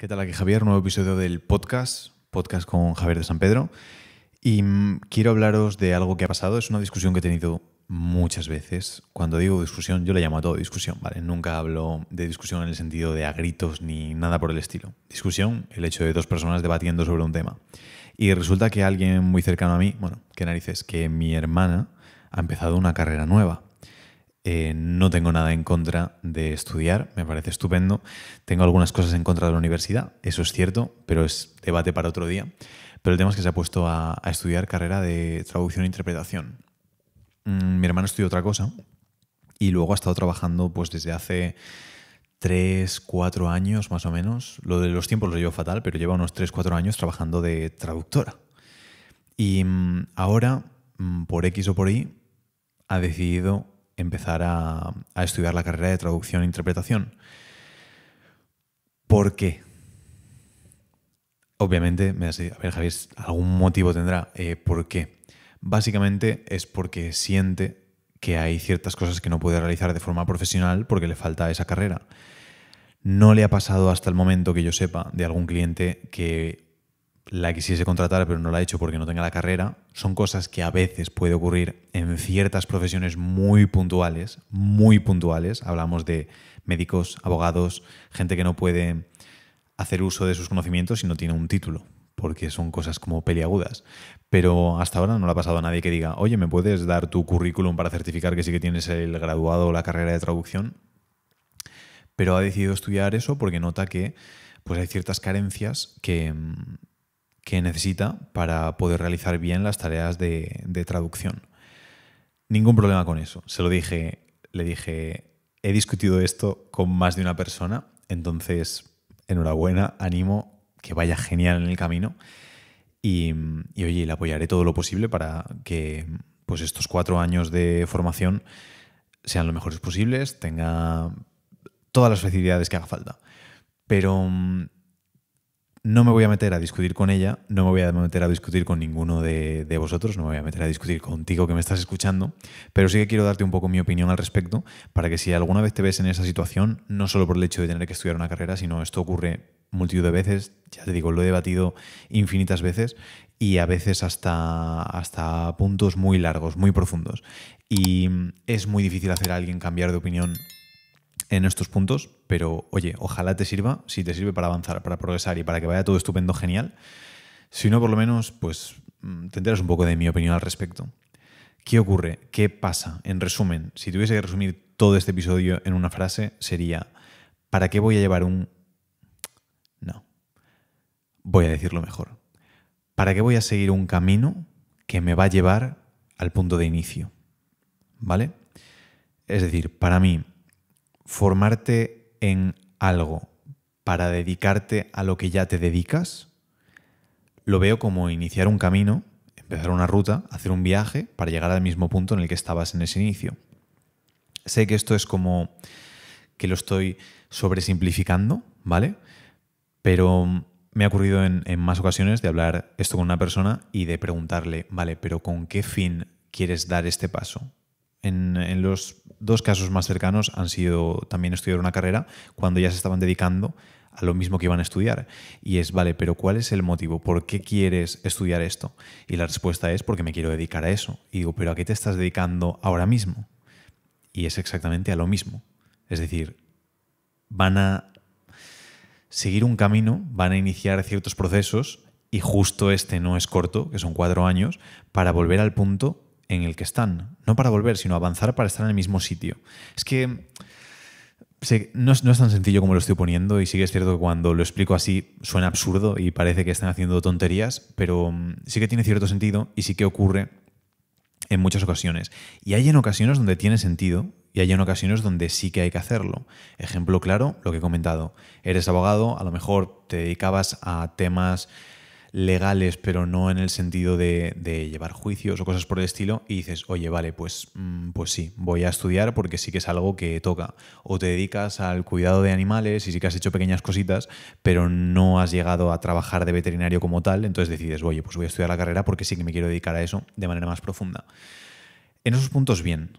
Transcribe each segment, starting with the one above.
¿Qué tal aquí Javier? Nuevo episodio del podcast, podcast con Javier de San Pedro. Y mm, quiero hablaros de algo que ha pasado. Es una discusión que he tenido muchas veces. Cuando digo discusión, yo le llamo a todo discusión, ¿vale? Nunca hablo de discusión en el sentido de a gritos ni nada por el estilo. Discusión, el hecho de dos personas debatiendo sobre un tema. Y resulta que alguien muy cercano a mí, bueno, qué narices, que mi hermana ha empezado una carrera nueva. Eh, no tengo nada en contra de estudiar, me parece estupendo. Tengo algunas cosas en contra de la universidad, eso es cierto, pero es debate para otro día. Pero el tema es que se ha puesto a, estudiar carrera de traducción e interpretación. Mm, mi hermano estudió otra cosa y luego ha estado trabajando pues desde hace 3, 4 años más o menos. Lo de los tiempos lo llevo fatal, pero lleva unos 3, 4 años trabajando de traductora. Y mm, ahora, mm, por X o por Y, ha decidido empezar a, estudiar la carrera de traducción e interpretación. ¿Por qué? Obviamente, a ver, Javier, algún motivo tendrá. Eh, ¿Por qué? Básicamente es porque siente que hay ciertas cosas que no puede realizar de forma profesional porque le falta esa carrera. No le ha pasado hasta el momento que yo sepa de algún cliente que la quisiese contratar pero no la ha hecho porque no tenga la carrera, son cosas que a veces puede ocurrir en ciertas profesiones muy puntuales, muy puntuales. Hablamos de médicos, abogados, gente que no puede hacer uso de sus conocimientos si no tiene un título, porque son cosas como peliagudas. Pero hasta ahora no le ha pasado a nadie que diga, oye, ¿me puedes dar tu currículum para certificar que sí que tienes el graduado o la carrera de traducción? Pero ha decidido estudiar eso porque nota que pues hay ciertas carencias que, mm, que necesita para poder realizar bien las tareas de, traducción. Ningún problema con eso. Se lo dije, le dije, he discutido esto con más de una persona, entonces enhorabuena, ánimo, que vaya genial en el camino. Y, y, oye, le apoyaré todo lo posible para que pues estos cuatro años de formación sean los mejores posibles, tenga todas las facilidades que haga falta. Pero mm, no me voy a meter a discutir con ella, no me voy a meter a discutir con ninguno de, vosotros, no me voy a meter a discutir contigo que me estás escuchando, pero sí que quiero darte un poco mi opinión al respecto para que si alguna vez te ves en esa situación, no solo por el hecho de tener que estudiar una carrera, sino esto ocurre multitud de veces, ya te digo, lo he debatido infinitas veces y a veces hasta, hasta puntos muy largos, muy profundos. Y es muy difícil hacer a alguien cambiar de opinión en estos puntos, pero oye, ojalá te sirva, si te sirve para avanzar, para progresar y para que vaya todo estupendo, genial. Si no, por lo menos, pues mm, te enteras un poco de mi opinión al respecto. ¿Qué ocurre? ¿Qué pasa? En resumen, si tuviese que resumir todo este episodio en una frase, sería, ¿para qué voy a llevar un... No, voy a decirlo mejor. ¿Para qué voy a seguir un camino que me va a llevar al punto de inicio? ¿Vale? Es decir, para mí, formarte en algo para dedicarte a lo que ya te dedicas, lo veo como iniciar un camino, empezar una ruta, hacer un viaje para llegar al mismo punto en el que estabas en ese inicio. Sé que esto es como que lo estoy sobresimplificando, ¿vale? Pero me ha ocurrido en, en, más ocasiones de hablar esto con una persona y de preguntarle, vale, pero ¿con qué fin quieres dar este paso? en, los dos casos más cercanos han sido también estudiar una carrera cuando ya se estaban dedicando a lo mismo que iban a estudiar. Y es, vale, pero ¿cuál es el motivo? ¿Por qué quieres estudiar esto? Y la respuesta es porque me quiero dedicar a eso. Y digo, pero ¿a qué te estás dedicando ahora mismo? Y es exactamente a lo mismo. Es decir, van a seguir un camino, van a iniciar ciertos procesos y justo este no es corto, que son cuatro años, para volver al punto en el que están, no para volver, sino avanzar para estar en el mismo sitio. Es que no es, tan sencillo como lo estoy poniendo y sí que es cierto que cuando lo explico así suena absurdo y parece que están haciendo tonterías, pero mm, sí que tiene cierto sentido y sí que ocurre en muchas ocasiones. Y hay en ocasiones donde tiene sentido y hay en ocasiones donde sí que hay que hacerlo. Ejemplo claro, lo que he comentado. Eres abogado, a lo mejor te dedicabas a temas legales, pero no en el sentido de, llevar juicios o cosas por el estilo, y dices, oye, vale, pues, mm, pues sí, voy a estudiar porque sí que es algo que toca. O te dedicas al cuidado de animales y sí que has hecho pequeñas cositas, pero no has llegado a trabajar de veterinario como tal, entonces decides, oye, pues voy a estudiar la carrera porque sí que me quiero dedicar a eso de manera más profunda. En esos puntos, bien.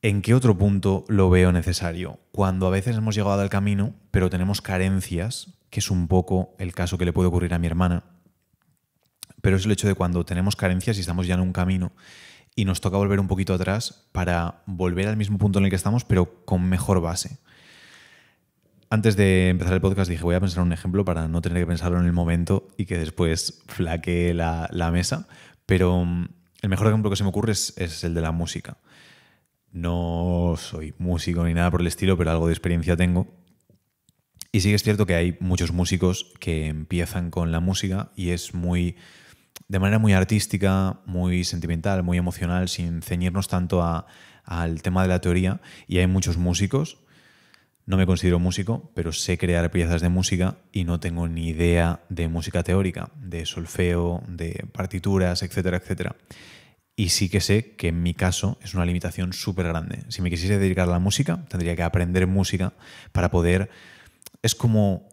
¿En qué otro punto lo veo necesario? Cuando a veces hemos llegado al camino, pero tenemos carencias, que es un poco el caso que le puede ocurrir a mi hermana, pero es el hecho de cuando tenemos carencias y estamos ya en un camino y nos toca volver un poquito atrás para volver al mismo punto en el que estamos, pero con mejor base. Antes de empezar el podcast dije, voy a pensar un ejemplo para no tener que pensarlo en el momento y que después flaquee la, mesa, pero mm, el mejor ejemplo que se me ocurre es, es el de la música. No soy músico ni nada por el estilo, pero algo de experiencia tengo y sí que es cierto que hay muchos músicos que empiezan con la música y es muy de manera muy artística, muy sentimental, muy emocional, sin ceñirnos tanto al tema de la teoría. Y hay muchos músicos. No me considero músico, pero sé crear piezas de música y no tengo ni idea de música teórica, de solfeo, de partituras, etcétera, etcétera. Y sí que sé que en mi caso es una limitación súper grande. Si me quisiese dedicar a la música, tendría que aprender música para poder... Es como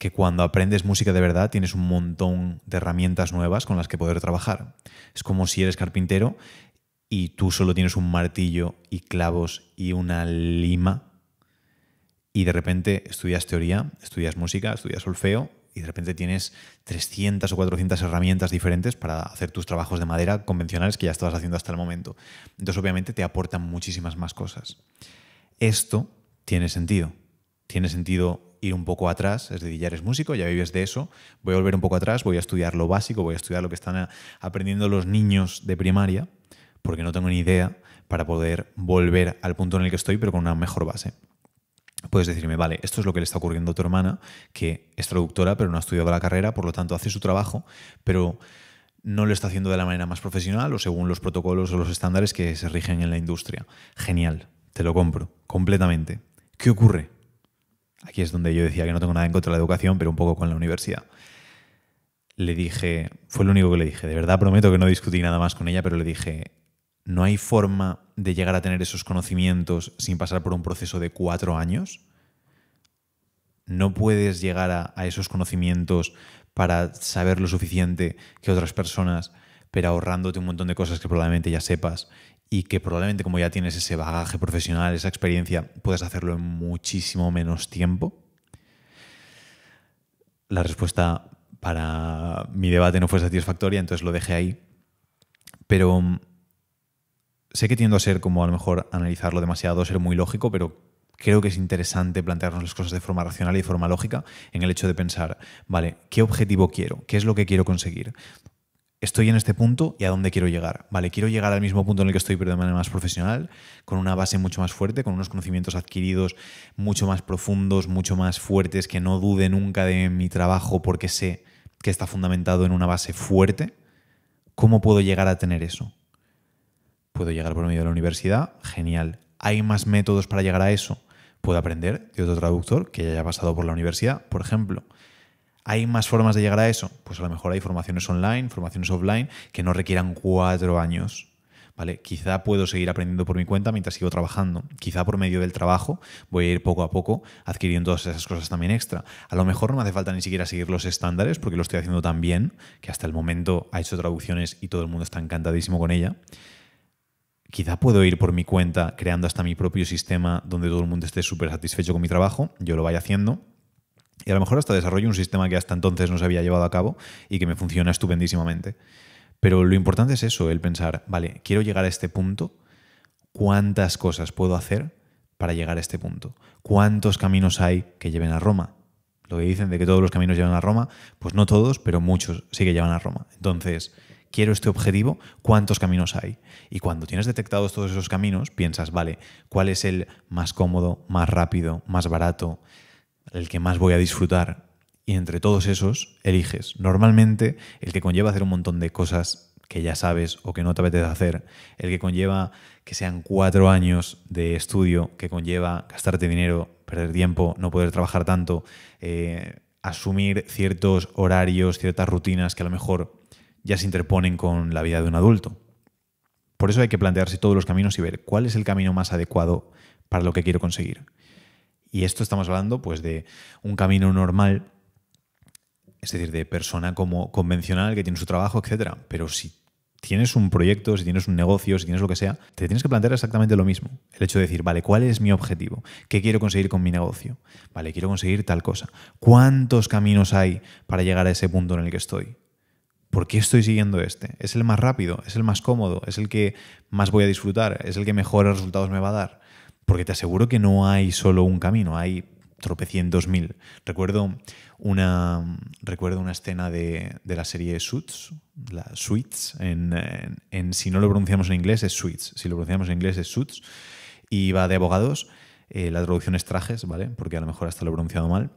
que cuando aprendes música de verdad tienes un montón de herramientas nuevas con las que poder trabajar. Es como si eres carpintero y tú solo tienes un martillo y clavos y una lima y de repente estudias teoría, estudias música, estudias solfeo y de repente tienes 300 o 400 herramientas diferentes para hacer tus trabajos de madera convencionales que ya estabas haciendo hasta el momento. Entonces obviamente te aportan muchísimas más cosas. Esto tiene sentido tiene sentido ir un poco atrás, es decir, ya eres músico, ya vives de eso, voy a volver un poco atrás, voy a estudiar lo básico, voy a estudiar lo que están aprendiendo los niños de primaria, porque no tengo ni idea, para poder volver al punto en el que estoy, pero con una mejor base. Puedes decirme, vale, esto es lo que le está ocurriendo a tu hermana, que es traductora, pero no ha estudiado la carrera, por lo tanto hace su trabajo, pero no lo está haciendo de la manera más profesional o según los protocolos o los estándares que se rigen en la industria. Genial, te lo compro, completamente. ¿Qué ocurre? Aquí es donde yo decía que no tengo nada en contra de la educación, pero un poco con la universidad. Le dije, fue lo único que le dije, de verdad prometo que no discutí nada más con ella, pero le dije, no hay forma de llegar a tener esos conocimientos sin pasar por un proceso de cuatro años. No puedes llegar a, a esos conocimientos para saber lo suficiente que otras personas, pero ahorrándote un montón de cosas que probablemente ya sepas y que probablemente como ya tienes ese bagaje profesional, esa experiencia, puedes hacerlo en muchísimo menos tiempo? La respuesta para mi debate no fue satisfactoria, entonces lo dejé ahí. Pero mm, sé que tiendo a ser como a lo mejor analizarlo demasiado, ser muy lógico, pero creo que es interesante plantearnos las cosas de forma racional y de forma lógica en el hecho de pensar, vale, ¿qué objetivo quiero? ¿Qué es lo que quiero conseguir? estoy en este punto y a dónde quiero llegar. Vale, quiero llegar al mismo punto en el que estoy, pero de manera más profesional, con una base mucho más fuerte, con unos conocimientos adquiridos mucho más profundos, mucho más fuertes, que no dude nunca de mi trabajo porque sé que está fundamentado en una base fuerte. ¿Cómo puedo llegar a tener eso? ¿Puedo llegar por medio de la universidad? Genial. ¿Hay más métodos para llegar a eso? Puedo aprender de otro traductor que ya haya pasado por la universidad, por ejemplo. ¿Hay más formas de llegar a eso? Pues a lo mejor hay formaciones online, formaciones offline que no requieran cuatro años. ¿Vale? Quizá puedo seguir aprendiendo por mi cuenta mientras sigo trabajando. Quizá por medio del trabajo voy a ir poco a poco adquiriendo todas esas cosas también extra. A lo mejor no me hace falta ni siquiera seguir los estándares porque lo estoy haciendo tan bien que hasta el momento ha hecho traducciones y todo el mundo está encantadísimo con ella. Quizá puedo ir por mi cuenta creando hasta mi propio sistema donde todo el mundo esté súper satisfecho con mi trabajo, yo lo vaya haciendo y a lo mejor hasta desarrollo un sistema que hasta entonces no se había llevado a cabo y que me funciona estupendísimamente. Pero lo importante es eso, el pensar, vale, quiero llegar a este punto, ¿cuántas cosas puedo hacer para llegar a este punto? ¿Cuántos caminos hay que lleven a Roma? Lo que dicen de que todos los caminos llevan a Roma, pues no todos, pero muchos sí que llevan a Roma. Entonces, quiero este objetivo, ¿cuántos caminos hay? Y cuando tienes detectados todos esos caminos, piensas, vale, ¿cuál es el más cómodo, más rápido, más barato? el que más voy a disfrutar. Y entre todos esos, eliges. Normalmente, el que conlleva hacer un montón de cosas que ya sabes o que no te apetece hacer, el que conlleva que sean cuatro años de estudio, que conlleva gastarte dinero, perder tiempo, no poder trabajar tanto, eh, asumir ciertos horarios, ciertas rutinas que a lo mejor ya se interponen con la vida de un adulto. Por eso hay que plantearse todos los caminos y ver cuál es el camino más adecuado para lo que quiero conseguir. Y esto estamos hablando pues de un camino normal, es decir, de persona como convencional que tiene su trabajo, etcétera, pero si tienes un proyecto, si tienes un negocio, si tienes lo que sea, te tienes que plantear exactamente lo mismo. El hecho de decir, vale, ¿cuál es mi objetivo? ¿Qué quiero conseguir con mi negocio? Vale, quiero conseguir tal cosa. ¿Cuántos caminos hay para llegar a ese punto en el que estoy? ¿Por qué estoy siguiendo este? ¿Es el más rápido? ¿Es el más cómodo? ¿Es el que más voy a disfrutar? ¿Es el que mejores resultados me va a dar? porque te aseguro que no hay solo un camino, hay tropecientos mil. Recuerdo una, recuerdo una escena de, de la serie Suits, la Suits, en, en, si no lo pronunciamos en inglés es Suits, si lo pronunciamos en inglés es Suits, y va de abogados, eh, la traducción es trajes, ¿vale? Porque a lo mejor hasta lo he pronunciado mal.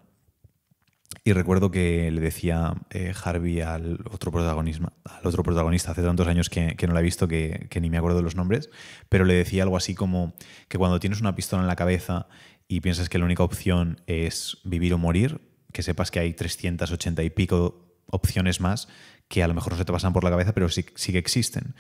Y recuerdo que le decía eh, Harvey al otro, protagonismo, al otro protagonista, hace tantos años que, no la he visto que, que, ni me acuerdo de los nombres, pero le decía algo así como que cuando tienes una pistola en la cabeza y piensas que la única opción es vivir o morir, que sepas que hay 380 y pico opciones más que a lo mejor no se te pasan por la cabeza, pero sí, que existen.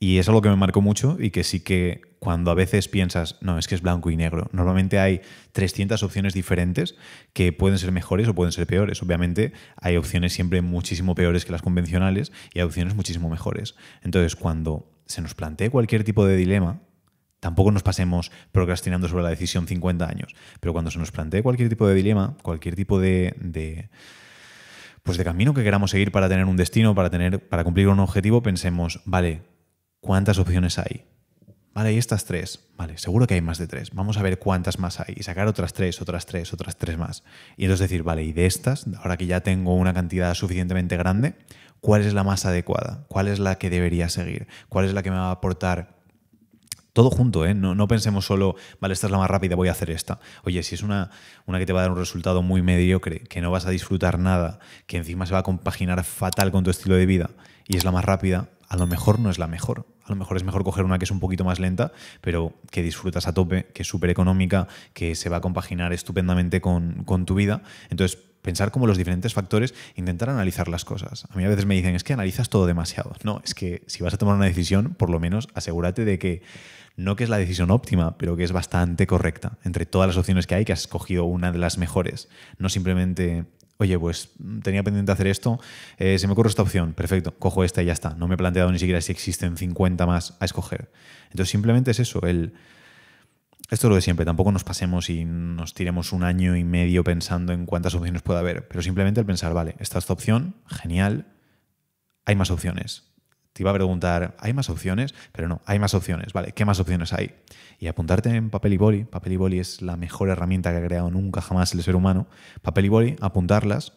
Y es algo que me marcó mucho y que sí que cuando a veces piensas, no, es que es blanco y negro, normalmente hay 300 opciones diferentes que pueden ser mejores o pueden ser peores. Obviamente hay opciones siempre muchísimo peores que las convencionales y hay opciones muchísimo mejores. Entonces, cuando se nos plantea cualquier tipo de dilema, tampoco nos pasemos procrastinando sobre la decisión 50 años, pero cuando se nos plantea cualquier tipo de dilema, cualquier tipo de pues de camino que queramos seguir para tener un destino, para tener, para cumplir un objetivo, pensemos, vale, ¿cuántas opciones hay? Vale, ¿y estas tres. Vale, seguro que hay más de tres. Vamos a ver cuántas más hay y sacar otras tres, otras tres, otras tres más. Y entonces decir, vale, y de estas, ahora que ya tengo una cantidad suficientemente grande, ¿cuál es la más adecuada? ¿Cuál es la que debería seguir? ¿Cuál es la que me va a aportar todo junto, ¿eh? no, no, pensemos solo, vale, esta es la más rápida, voy a hacer esta. Oye, si es una, una que te va a dar un resultado muy mediocre, que no vas a disfrutar nada, que encima se va a compaginar fatal con tu estilo de vida y es la más rápida, a lo mejor no es la mejor. A lo mejor es mejor coger una que es un poquito más lenta, pero que disfrutas a tope, que es súper económica, que se va a compaginar estupendamente con, con tu vida. Entonces, pensar como los diferentes factores, intentar analizar las cosas. A mí a veces me dicen, es que analizas todo demasiado. No, es que si vas a tomar una decisión, por lo menos asegúrate de que no que es la decisión óptima, pero que es bastante correcta. Entre todas las opciones que hay, que has escogido una de las mejores. No simplemente oye, pues mm, tenía pendiente hacer esto, eh, se me ocurre esta opción, perfecto, cojo esta y ya está. No me he planteado ni siquiera si existen 50 más a escoger. Entonces simplemente es eso, el esto es lo de siempre, tampoco nos pasemos y nos tiremos un año y medio pensando en cuántas opciones puede haber, pero simplemente el pensar, vale, esta es tu opción, genial, hay más opciones. Te iba a preguntar, ¿hay más opciones? Pero no, hay más opciones, vale, ¿qué más opciones hay? Y apuntarte en papel y boli, papel y boli es la mejor herramienta que ha creado nunca jamás el ser humano, papel y boli, apuntarlas,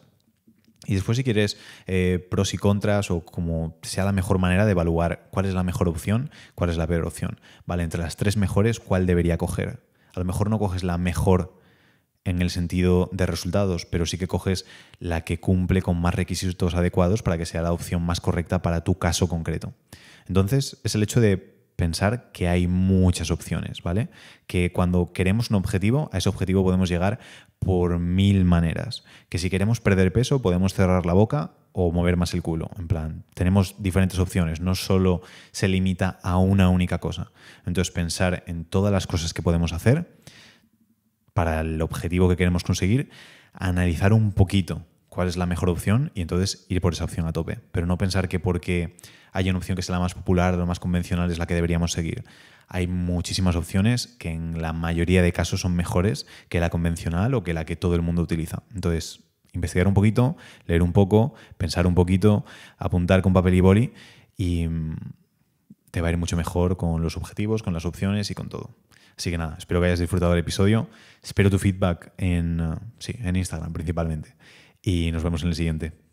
y después, si quieres, eh, pros y contras o como sea la mejor manera de evaluar cuál es la mejor opción, cuál es la peor opción. Vale, entre las tres mejores, ¿cuál debería coger? A lo mejor no coges la mejor en el sentido de resultados, pero sí que coges la que cumple con más requisitos adecuados para que sea la opción más correcta para tu caso concreto. Entonces, es el hecho de pensar que hay muchas opciones, ¿vale? Que cuando queremos un objetivo, a ese objetivo podemos llegar por mil maneras. Que si queremos perder peso, podemos cerrar la boca o mover más el culo. En plan, tenemos diferentes opciones, no solo se limita a una única cosa. Entonces, pensar en todas las cosas que podemos hacer para el objetivo que queremos conseguir, analizar un poquito cuál es la mejor opción y entonces ir por esa opción a tope. Pero no pensar que porque hay una opción que sea la más popular, la más convencional, es la que deberíamos seguir. Hay muchísimas opciones que en la mayoría de casos son mejores que la convencional o que la que todo el mundo utiliza. Entonces, investigar un poquito, leer un poco, pensar un poquito, apuntar con papel y boli y mm, te va a ir mucho mejor con los objetivos, con las opciones y con todo. Así que nada, espero que hayas disfrutado del episodio. Espero tu feedback en, eh, sí, en Instagram principalmente y nos vemos en el siguiente.